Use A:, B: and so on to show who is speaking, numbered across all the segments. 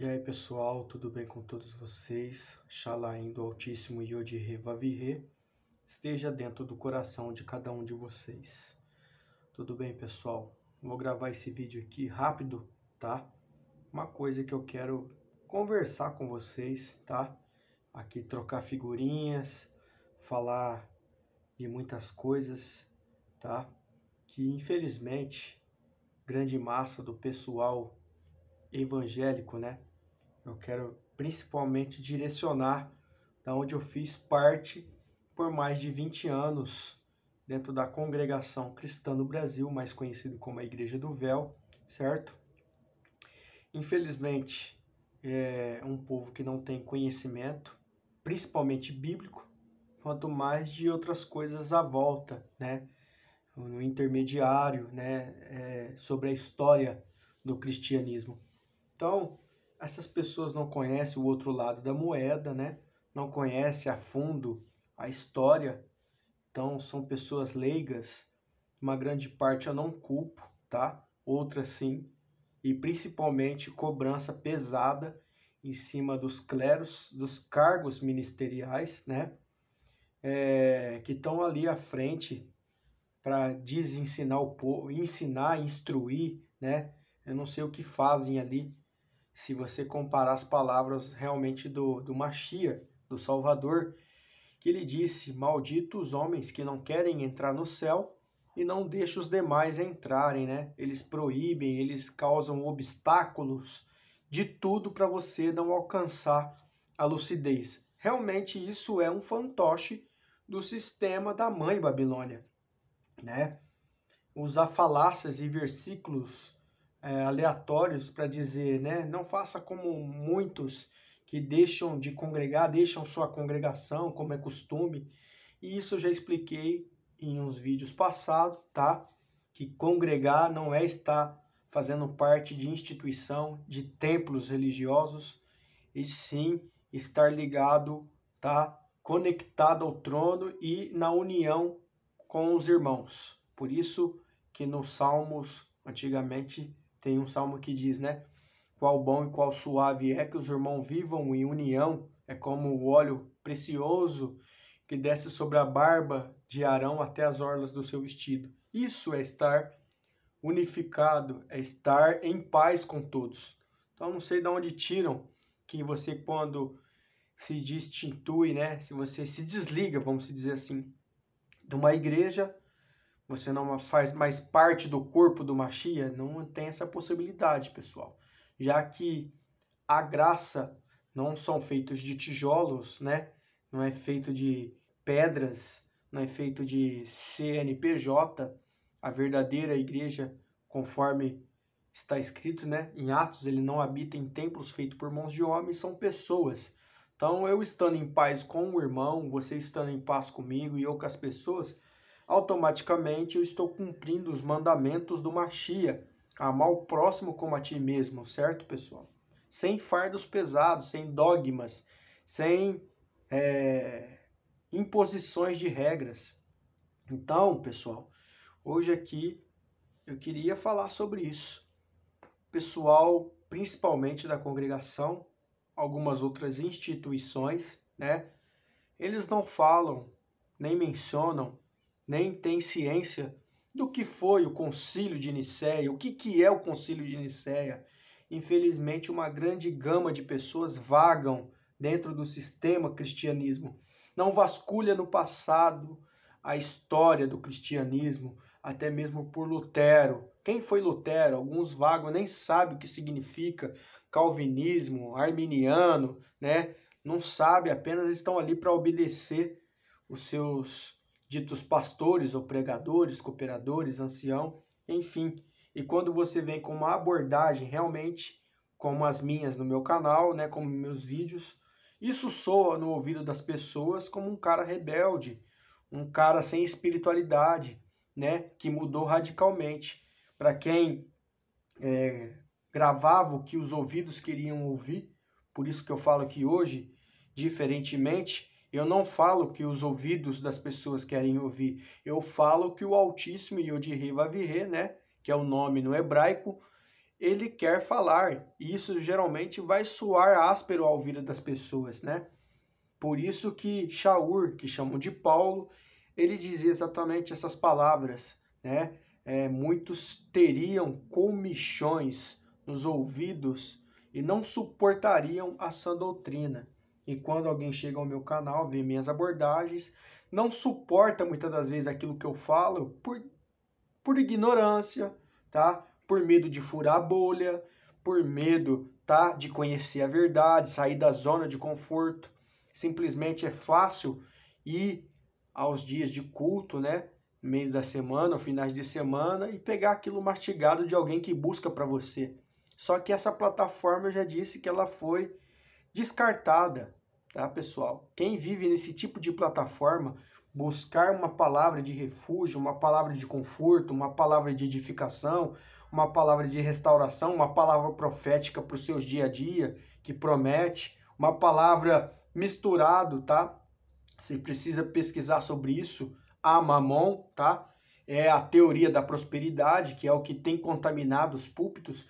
A: E aí pessoal, tudo bem com todos vocês? Xalaim do Altíssimo Yodhe Vavirê esteja dentro do coração de cada um de vocês. Tudo bem pessoal? Vou gravar esse vídeo aqui rápido, tá? Uma coisa que eu quero conversar com vocês, tá? Aqui trocar figurinhas, falar de muitas coisas, tá? Que infelizmente grande massa do pessoal evangélico, né? Eu quero principalmente direcionar da onde eu fiz parte por mais de 20 anos dentro da congregação cristã no Brasil, mais conhecido como a Igreja do Véu, certo? Infelizmente, é um povo que não tem conhecimento, principalmente bíblico, quanto mais de outras coisas à volta, né? No intermediário, né? É, sobre a história do cristianismo. Então, essas pessoas não conhecem o outro lado da moeda, né? Não conhecem a fundo a história. Então, são pessoas leigas. Uma grande parte eu não culpo, tá? outra sim. E principalmente cobrança pesada em cima dos cleros, dos cargos ministeriais, né? É, que estão ali à frente para desensinar o povo, ensinar, instruir, né? Eu não sei o que fazem ali se você comparar as palavras realmente do, do Machia, do Salvador, que ele disse: Malditos os homens que não querem entrar no céu e não deixam os demais entrarem, né? Eles proíbem, eles causam obstáculos de tudo para você não alcançar a lucidez. Realmente isso é um fantoche do sistema da mãe Babilônia, né? Usar falácias e versículos é, aleatórios para dizer, né? Não faça como muitos que deixam de congregar, deixam sua congregação, como é costume. E isso eu já expliquei em uns vídeos passados, tá? Que congregar não é estar fazendo parte de instituição, de templos religiosos, e sim estar ligado, tá? Conectado ao trono e na união com os irmãos. Por isso que nos Salmos, antigamente, tem um salmo que diz, né? Qual bom e qual suave é que os irmãos vivam em união, é como o óleo precioso que desce sobre a barba de Arão até as orlas do seu vestido. Isso é estar unificado, é estar em paz com todos. Então não sei de onde tiram que você quando se distintui, né? Se você se desliga, vamos dizer assim, de uma igreja, você não faz mais parte do corpo do Machia, não tem essa possibilidade, pessoal. Já que a graça não são feitos de tijolos, né? Não é feito de pedras, não é feito de CNPJ, a verdadeira igreja, conforme está escrito, né? Em Atos, ele não habita em templos feitos por mãos de homens, são pessoas. Então, eu estando em paz com o irmão, você estando em paz comigo e eu com as pessoas, automaticamente eu estou cumprindo os mandamentos do Machia, amar o próximo como a ti mesmo, certo, pessoal? Sem fardos pesados, sem dogmas, sem é, imposições de regras. Então, pessoal, hoje aqui eu queria falar sobre isso. Pessoal, principalmente da congregação, algumas outras instituições, né? Eles não falam nem mencionam nem né, tem ciência do que foi o Concílio de Nicéia, o que, que é o Concílio de Nicéia. Infelizmente, uma grande gama de pessoas vagam dentro do sistema cristianismo. Não vasculha no passado a história do cristianismo, até mesmo por Lutero. Quem foi Lutero? Alguns vagos nem sabem o que significa calvinismo, arminiano, né? Não sabe, apenas estão ali para obedecer os seus ditos pastores ou pregadores, cooperadores, ancião, enfim. E quando você vem com uma abordagem realmente como as minhas no meu canal, né, como meus vídeos, isso soa no ouvido das pessoas como um cara rebelde, um cara sem espiritualidade, né, que mudou radicalmente. Para quem é, gravava o que os ouvidos queriam ouvir, por isso que eu falo que hoje, diferentemente, eu não falo que os ouvidos das pessoas querem ouvir, eu falo que o Altíssimo Yodhi Vavirê, né, que é o nome no hebraico, ele quer falar, e isso geralmente vai soar áspero ao ouvido das pessoas, né? Por isso que Shaur, que chamam de Paulo, ele dizia exatamente essas palavras, né? É, muitos teriam comichões nos ouvidos e não suportariam a sã doutrina e quando alguém chega ao meu canal, vê minhas abordagens, não suporta muitas das vezes aquilo que eu falo por, por ignorância, tá? Por medo de furar a bolha, por medo, tá? De conhecer a verdade, sair da zona de conforto. Simplesmente é fácil ir aos dias de culto, né? Meio da semana, finais de semana e pegar aquilo mastigado de alguém que busca para você. Só que essa plataforma eu já disse que ela foi descartada tá, pessoal? Quem vive nesse tipo de plataforma, buscar uma palavra de refúgio, uma palavra de conforto, uma palavra de edificação, uma palavra de restauração, uma palavra profética para os seus dia a dia, que promete, uma palavra misturado, tá? Você precisa pesquisar sobre isso. A mamon, tá? É a teoria da prosperidade, que é o que tem contaminado os púlpitos.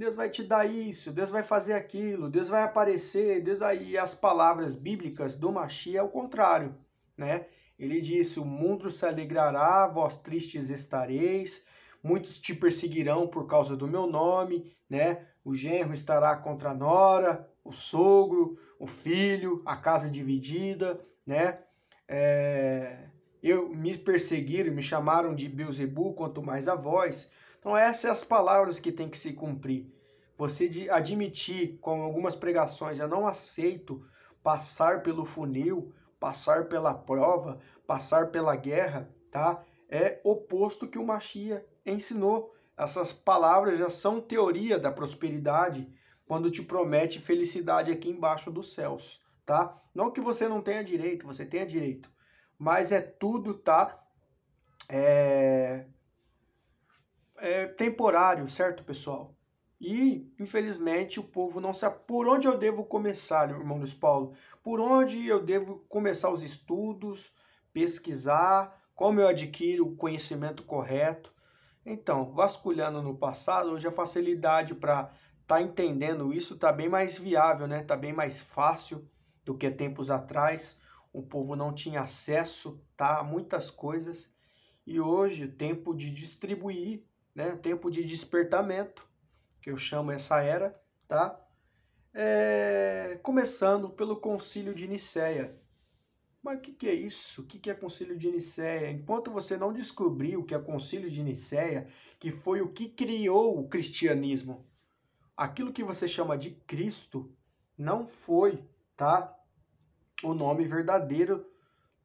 A: Deus vai te dar isso, Deus vai fazer aquilo, Deus vai aparecer, Deus aí as palavras bíblicas do Mashiach é o contrário, né? Ele disse: "O mundo se alegrará, vós tristes estareis, muitos te perseguirão por causa do meu nome, né? O genro estará contra a nora, o sogro, o filho, a casa dividida, né? É... eu me perseguiram, me chamaram de Beuzebu, quanto mais a voz. Então, essas são as palavras que tem que se cumprir. Você de admitir, como algumas pregações, eu não aceito passar pelo funil, passar pela prova, passar pela guerra, tá? É oposto que o Machia ensinou. Essas palavras já são teoria da prosperidade quando te promete felicidade aqui embaixo dos céus, tá? Não que você não tenha direito, você tenha direito, mas é tudo, tá? É é, temporário, certo, pessoal? E, infelizmente, o povo não sabe por onde eu devo começar, irmão Luiz Paulo. Por onde eu devo começar os estudos, pesquisar, como eu adquiro o conhecimento correto. Então, vasculhando no passado, hoje a facilidade para estar tá entendendo isso está bem mais viável, né? Está bem mais fácil do que tempos atrás. O povo não tinha acesso tá, a muitas coisas. E hoje, tempo de distribuir né? Tempo de despertamento, que eu chamo essa era, tá? É, começando pelo concílio de Nicéia. Mas o que, que, é isso? O que, que é concílio de Nicéia? Enquanto você não descobrir o que é concílio de Nicéia, que foi o que criou o cristianismo, aquilo que você chama de Cristo não foi, tá? O nome verdadeiro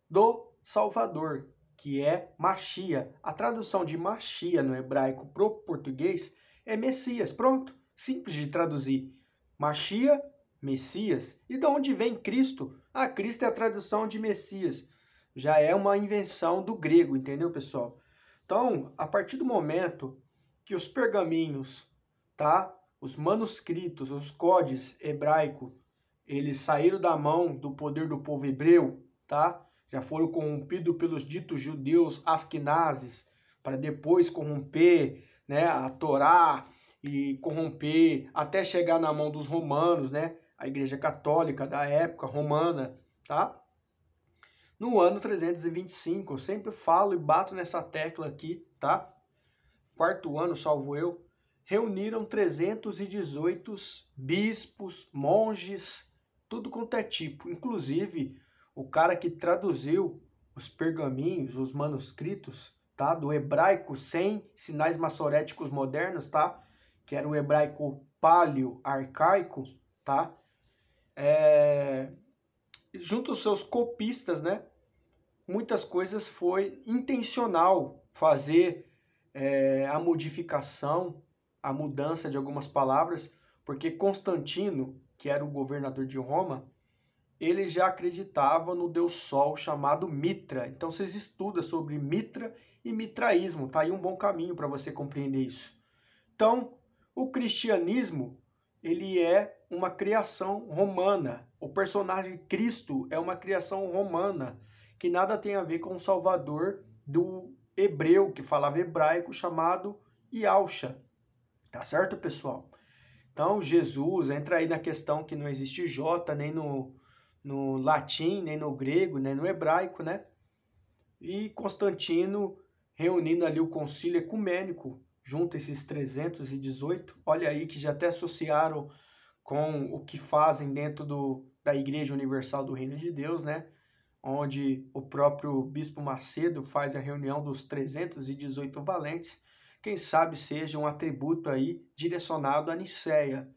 A: do Salvador que é Machia. A tradução de Machia no hebraico para o português é Messias. Pronto, simples de traduzir. Machia, Messias. E de onde vem Cristo? Ah, Cristo é a tradução de Messias. Já é uma invenção do grego, entendeu, pessoal? Então, a partir do momento que os pergaminhos, tá? Os manuscritos, os códices hebraico, eles saíram da mão do poder do povo hebreu, tá? já foram corrompidos pelos ditos judeus asquinazes, para depois corromper né, a Torá e corromper até chegar na mão dos romanos, né, a Igreja Católica da época romana, tá? No ano 325, eu sempre falo e bato nessa tecla aqui, tá? Quarto ano, salvo eu, reuniram 318 bispos, monges, tudo quanto é tipo, inclusive o cara que traduziu os pergaminhos, os manuscritos, tá? Do hebraico sem sinais maçoréticos modernos, tá? Que era o hebraico paleo arcaico, tá? É... Junto aos seus copistas, né? Muitas coisas foi intencional fazer é, a modificação, a mudança de algumas palavras, porque Constantino, que era o governador de Roma, ele já acreditava no deus sol chamado Mitra. Então vocês estudam sobre Mitra e mitraísmo, tá aí um bom caminho para você compreender isso. Então, o cristianismo, ele é uma criação romana. O personagem Cristo é uma criação romana, que nada tem a ver com o salvador do hebreu, que falava hebraico, chamado Yalcha. Tá certo, pessoal? Então, Jesus entra aí na questão que não existe J, nem no, no latim, nem no grego, nem no hebraico, né? E Constantino reunindo ali o concílio ecumênico, junto esses 318, olha aí que já até associaram com o que fazem dentro do, da Igreja Universal do Reino de Deus, né? Onde o próprio Bispo Macedo faz a reunião dos 318 valentes, quem sabe seja um atributo aí direcionado à nicéia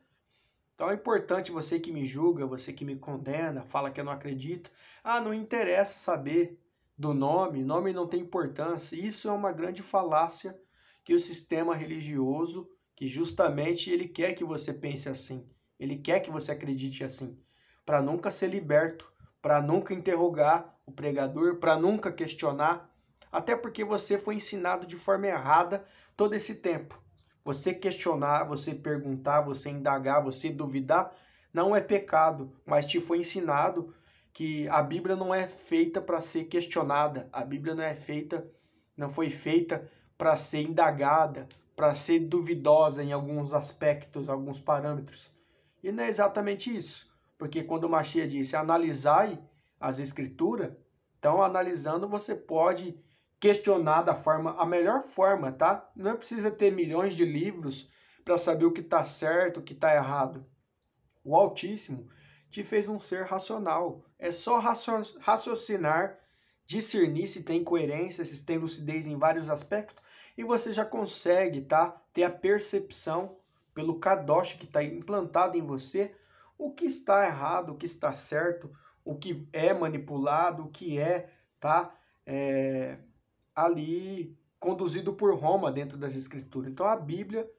A: então é importante você que me julga, você que me condena, fala que eu não acredito. Ah, não interessa saber do nome, nome não tem importância. Isso é uma grande falácia que o sistema religioso, que justamente ele quer que você pense assim, ele quer que você acredite assim, para nunca ser liberto, para nunca interrogar o pregador, para nunca questionar, até porque você foi ensinado de forma errada todo esse tempo. Você questionar, você perguntar, você indagar, você duvidar, não é pecado, mas te foi ensinado que a Bíblia não é feita para ser questionada, a Bíblia não é feita, não foi feita para ser indagada, para ser duvidosa em alguns aspectos, alguns parâmetros. E não é exatamente isso, porque quando Machia disse analisai as escrituras, então analisando você pode questionar da forma, a melhor forma, tá? Não é precisa ter milhões de livros para saber o que está certo, o que está errado. O Altíssimo te fez um ser racional. É só raciocinar, discernir se tem coerência, se tem lucidez em vários aspectos, e você já consegue, tá? Ter a percepção pelo kadosh que está implantado em você, o que está errado, o que está certo, o que é manipulado, o que é, tá? É, ali conduzido por Roma dentro das escrituras. Então a Bíblia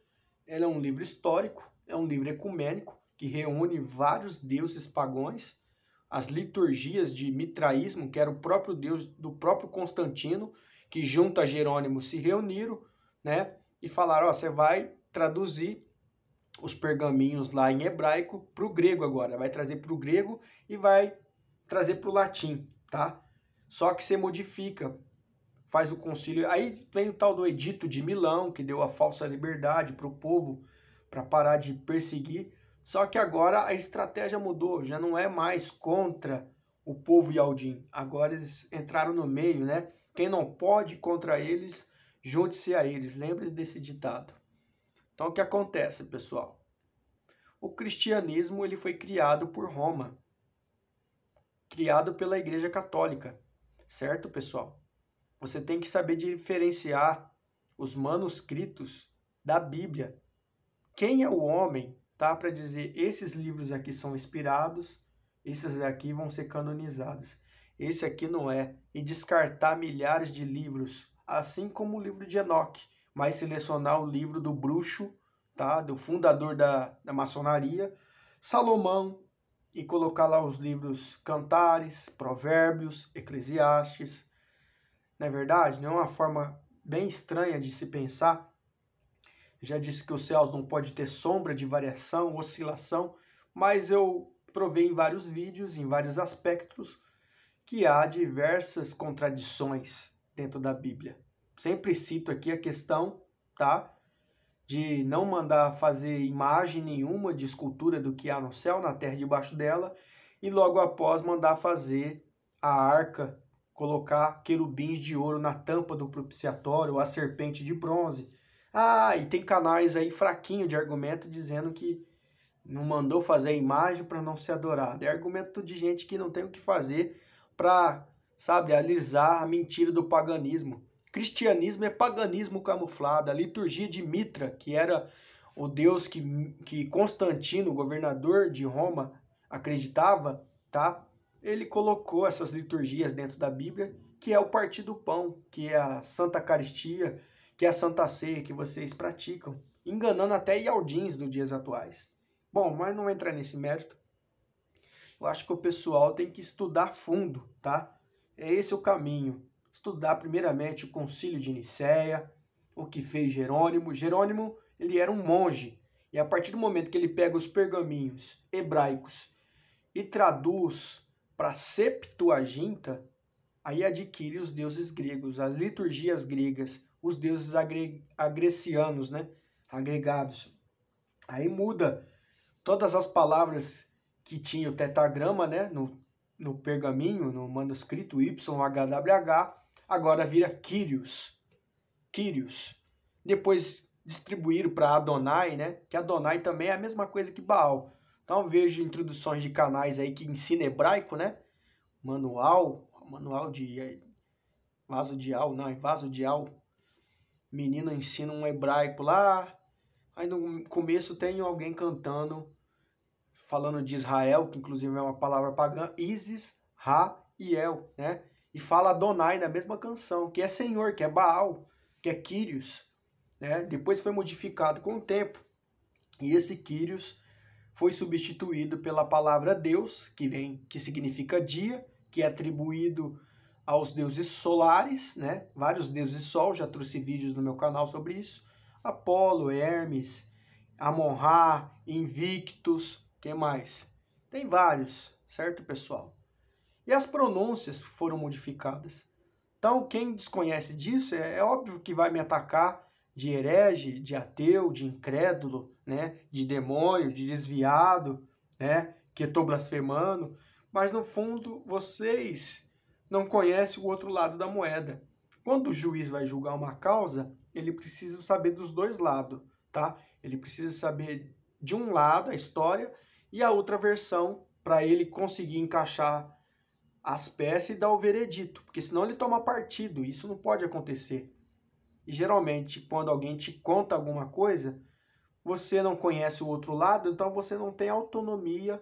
A: ela é um livro histórico, é um livro ecumênico que reúne vários deuses pagões, as liturgias de mitraísmo, que era o próprio deus do próprio Constantino, que junto a Jerônimo se reuniram, né, e falaram, ó, você vai traduzir os pergaminhos lá em hebraico para o grego agora, vai trazer para o grego e vai trazer para o latim, tá? Só que você modifica faz o concílio. Aí vem o tal do Edito de Milão, que deu a falsa liberdade para o povo para parar de perseguir. Só que agora a estratégia mudou, já não é mais contra o povo Yaldim. Agora eles entraram no meio, né? Quem não pode contra eles, junte-se a eles. Lembre-se desse ditado. Então o que acontece, pessoal? O cristianismo ele foi criado por Roma, criado pela Igreja Católica, certo, pessoal? Você tem que saber diferenciar os manuscritos da Bíblia. Quem é o homem, tá? Para dizer esses livros aqui são inspirados, esses aqui vão ser canonizados. Esse aqui não é. E descartar milhares de livros, assim como o livro de Enoque, mas selecionar o livro do bruxo, tá? Do fundador da, da maçonaria, Salomão, e colocar lá os livros Cantares, Provérbios, Eclesiastes, não é verdade? Não é uma forma bem estranha de se pensar. Eu já disse que os céus não pode ter sombra de variação, oscilação, mas eu provei em vários vídeos, em vários aspectos, que há diversas contradições dentro da Bíblia. Sempre cito aqui a questão, tá? De não mandar fazer imagem nenhuma de escultura do que há no céu, na terra e debaixo dela, e logo após mandar fazer a arca colocar querubins de ouro na tampa do propiciatório, a serpente de bronze. Ah, e tem canais aí fraquinho de argumento dizendo que não mandou fazer a imagem para não ser adorada. É argumento de gente que não tem o que fazer para, sabe, alisar a mentira do paganismo. Cristianismo é paganismo camuflado. A liturgia de Mitra, que era o deus que, que Constantino, governador de Roma, acreditava, tá? ele colocou essas liturgias dentro da Bíblia, que é o partir do pão, que é a Santa Caristia, que é a Santa Ceia que vocês praticam, enganando até Ialdins dos dias atuais. Bom, mas não entra nesse mérito. Eu acho que o pessoal tem que estudar fundo, tá? É esse o caminho. Estudar primeiramente o Concílio de Nicéia, o que fez Jerônimo. Jerônimo, ele era um monge, e a partir do momento que ele pega os pergaminhos hebraicos e traduz para Septuaginta, aí adquire os deuses gregos, as liturgias gregas, os deuses agre agrecianos, né? Agregados. Aí muda todas as palavras que tinha o tetagrama, né? No, no pergaminho, no manuscrito YHWH, agora vira Kyrios. Kyrios. Depois distribuíram para Adonai, né? Que Adonai também é a mesma coisa que Baal. Então vejo introduções de canais aí que ensinam hebraico, né? Manual, manual de eh, al, não, é de al, menino ensina um hebraico lá. Aí no começo tem alguém cantando, falando de Israel, que inclusive é uma palavra pagã, Isis, Ra e El, né? E fala Adonai na mesma canção, que é Senhor, que é Baal, que é Quírios, né? Depois foi modificado com o tempo. E esse Quírios foi substituído pela palavra Deus, que vem, que significa dia, que é atribuído aos deuses solares, né? Vários deuses sol, já trouxe vídeos no meu canal sobre isso. Apolo, Hermes, Amon-Ra, Invictus, que mais? Tem vários, certo, pessoal? E as pronúncias foram modificadas. Então, quem desconhece disso, é, é óbvio que vai me atacar de herege, de ateu, de incrédulo, né? de demônio, de desviado, né? que estou blasfemando, mas no fundo vocês não conhecem o outro lado da moeda. Quando o juiz vai julgar uma causa, ele precisa saber dos dois lados, tá? Ele precisa saber de um lado a história e a outra versão para ele conseguir encaixar as peças e dar o veredito, porque senão ele toma partido, isso não pode acontecer. E geralmente, quando alguém te conta alguma coisa, você não conhece o outro lado, então você não tem autonomia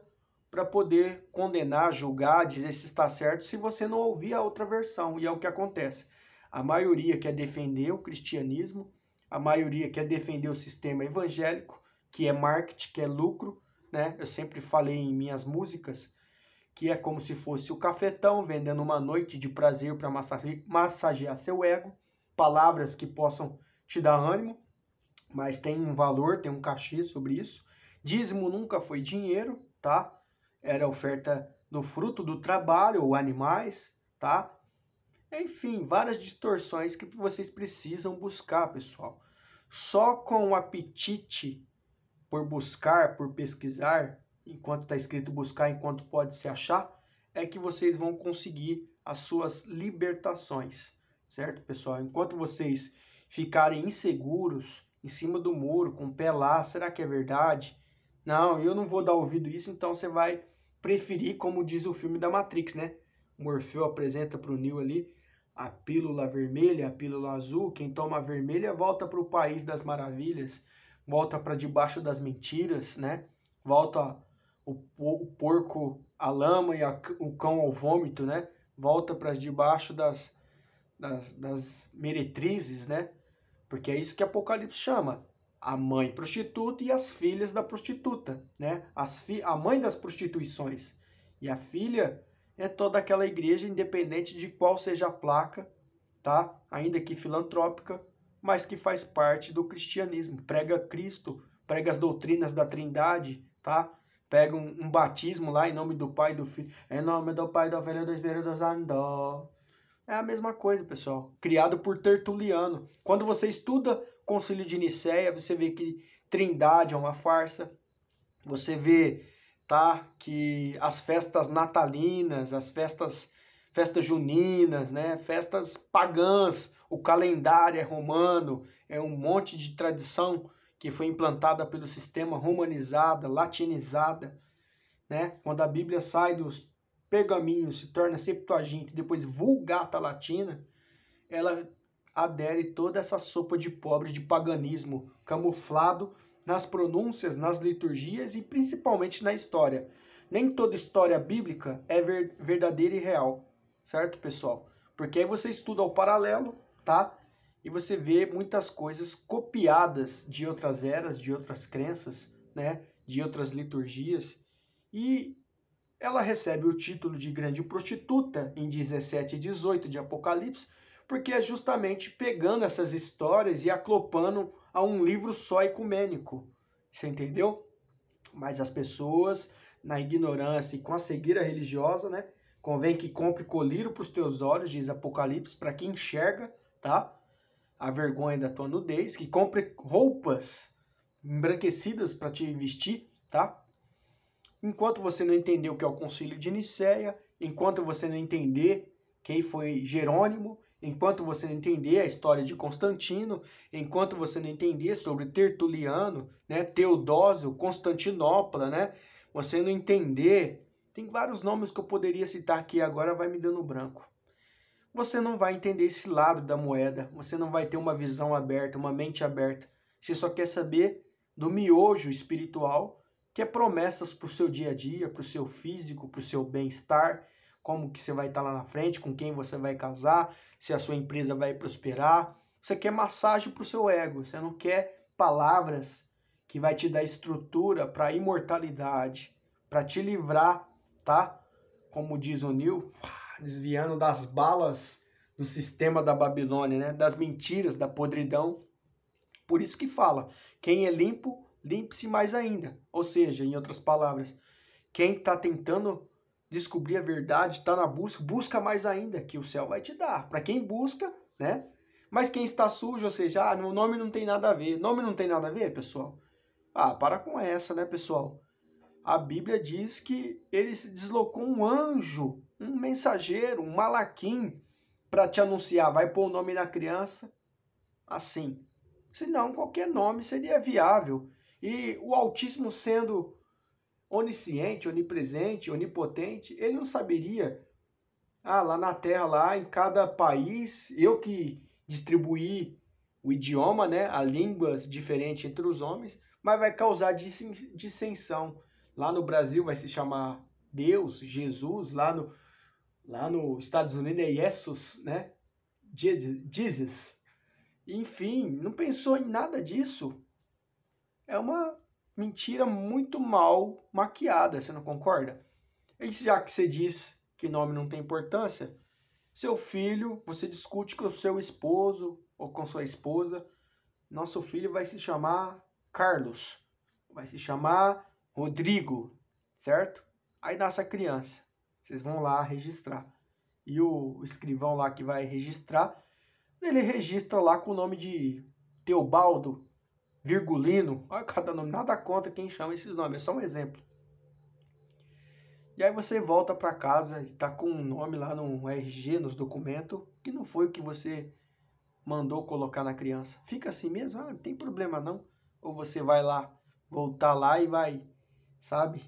A: para poder condenar, julgar, dizer se está certo, se você não ouvir a outra versão. E é o que acontece. A maioria quer defender o cristianismo, a maioria quer defender o sistema evangélico, que é marketing, que é lucro, né? Eu sempre falei em minhas músicas que é como se fosse o cafetão vendendo uma noite de prazer para massagear seu ego palavras que possam te dar ânimo, mas tem um valor, tem um cachê sobre isso. Dízimo nunca foi dinheiro, tá? Era oferta do fruto do trabalho ou animais, tá? Enfim, várias distorções que vocês precisam buscar, pessoal. Só com o apetite por buscar, por pesquisar, enquanto está escrito buscar, enquanto pode se achar, é que vocês vão conseguir as suas libertações certo, pessoal? Enquanto vocês ficarem inseguros em cima do muro, com o pé lá, será que é verdade? Não, eu não vou dar ouvido isso, então você vai preferir, como diz o filme da Matrix, né? Morfeu apresenta para o Neo ali a pílula vermelha, a pílula azul. Quem toma a vermelha volta para o país das maravilhas, volta para debaixo das mentiras, né? Volta o, o porco à lama e a, o cão ao vômito, né? Volta para debaixo das das, das meretrizes, né? Porque é isso que Apocalipse chama. A mãe prostituta e as filhas da prostituta, né? As fi a mãe das prostituições. E a filha é toda aquela igreja, independente de qual seja a placa, tá? Ainda que filantrópica, mas que faz parte do cristianismo. Prega Cristo, prega as doutrinas da Trindade, tá? Pega um, um batismo lá em nome do Pai e do Filho. Em nome do Pai, do Filho e do Espírito Santo. É a mesma coisa, pessoal. Criado por Tertuliano. Quando você estuda Concílio de Nicéia, você vê que Trindade é uma farsa. Você vê, tá, que as festas natalinas, as festas festas juninas, né, festas pagãs, o calendário é romano, é um monte de tradição que foi implantada pelo sistema romanizada, latinizada, né? Quando a Bíblia sai dos pergaminho se torna Septuaginta e depois Vulgata Latina, ela adere toda essa sopa de pobre de paganismo camuflado nas pronúncias, nas liturgias e principalmente na história. Nem toda história bíblica é ver, verdadeira e real, certo, pessoal? Porque aí você estuda o paralelo, tá? E você vê muitas coisas copiadas de outras eras, de outras crenças, né? De outras liturgias. E ela recebe o título de grande prostituta em 17 e 18 de Apocalipse, porque é justamente pegando essas histórias e aclopando a um livro só ecumênico. Você entendeu? Mas as pessoas, na ignorância e com a cegueira religiosa, né? Convém que compre colírio para os teus olhos, diz Apocalipse, para quem enxerga, tá? A vergonha da tua nudez, que compre roupas embranquecidas para te vestir, tá? Enquanto você não entender o que é o Concílio de Nicéia, enquanto você não entender quem foi Jerônimo, enquanto você não entender a história de Constantino, enquanto você não entender sobre Tertuliano, né, Teodósio, Constantinopla, né, você não entender, tem vários nomes que eu poderia citar aqui agora, vai me dando branco. Você não vai entender esse lado da moeda, você não vai ter uma visão aberta, uma mente aberta. Você só quer saber do miojo espiritual que é promessas para o seu dia a dia, para o seu físico, para o seu bem-estar, como que você vai estar tá lá na frente, com quem você vai casar, se a sua empresa vai prosperar. Você quer massagem para o seu ego, você não quer palavras que vai te dar estrutura para a imortalidade, para te livrar, tá? Como diz o Neil, desviando das balas do sistema da Babilônia, né? Das mentiras, da podridão. Por isso que fala, quem é limpo limpe-se mais ainda. Ou seja, em outras palavras, quem está tentando descobrir a verdade, está na busca, busca mais ainda, que o céu vai te dar. Para quem busca, né? Mas quem está sujo, ou seja, ah, o nome não tem nada a ver. Nome não tem nada a ver, pessoal? Ah, para com essa, né, pessoal? A Bíblia diz que ele se deslocou um anjo, um mensageiro, um malaquim, para te anunciar. Vai pôr o nome na criança assim. Senão, qualquer nome seria viável. E o Altíssimo sendo onisciente, onipresente, onipotente, ele não saberia, ah, lá na Terra, lá em cada país, eu que distribuí o idioma, né, a línguas diferentes entre os homens, mas vai causar dissensão. Lá no Brasil vai se chamar Deus, Jesus, lá no lá nos Estados Unidos é Jesus, né? Jesus. Enfim, não pensou em nada disso é uma mentira muito mal maquiada, você não concorda? E já que você diz que nome não tem importância, seu filho, você discute com o seu esposo ou com sua esposa, nosso filho vai se chamar Carlos, vai se chamar Rodrigo, certo? Aí nasce a criança. Vocês vão lá registrar. E o escrivão lá que vai registrar, ele registra lá com o nome de Teobaldo, Virgulino, olha cada nome, nada conta quem chama esses nomes, é só um exemplo. E aí você volta para casa e tá com um nome lá no RG, nos documentos, que não foi o que você mandou colocar na criança. Fica assim mesmo, ah, não tem problema não. Ou você vai lá, voltar lá e vai, sabe?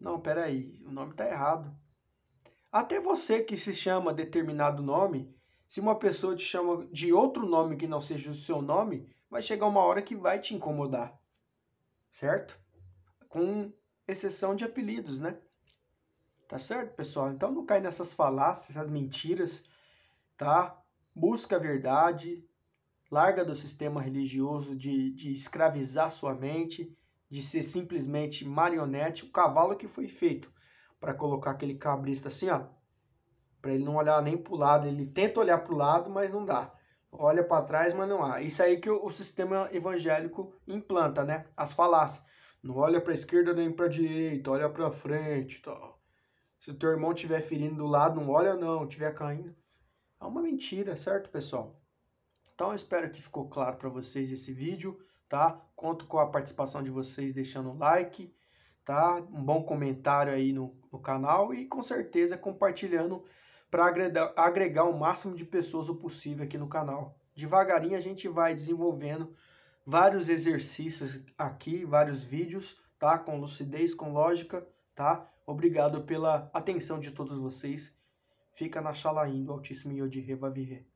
A: Não, peraí, o nome tá errado. Até você que se chama determinado nome, se uma pessoa te chama de outro nome que não seja o seu nome, vai chegar uma hora que vai te incomodar, certo? Com exceção de apelidos, né? Tá certo, pessoal? Então não cai nessas falácias, essas mentiras, tá? Busca a verdade, larga do sistema religioso de, de escravizar sua mente, de ser simplesmente marionete, o cavalo que foi feito para colocar aquele cabrista assim, ó, para ele não olhar nem pro lado, ele tenta olhar pro lado, mas não dá olha para trás, mas não há. Isso aí que o, o sistema evangélico implanta, né? As falácias. Não olha para a esquerda nem para a direita, olha para frente, tal. Se o teu irmão estiver ferindo do lado, não olha não, estiver caindo. É uma mentira, certo, pessoal? Então eu espero que ficou claro para vocês esse vídeo, tá? Conto com a participação de vocês deixando o like, tá? Um bom comentário aí no, no canal e com certeza compartilhando para agregar, agregar o máximo de pessoas o possível aqui no canal. Devagarinho a gente vai desenvolvendo vários exercícios aqui, vários vídeos, tá? Com lucidez, com lógica, tá? Obrigado pela atenção de todos vocês. Fica na chala Indo, Altíssimo Yod Revavirre.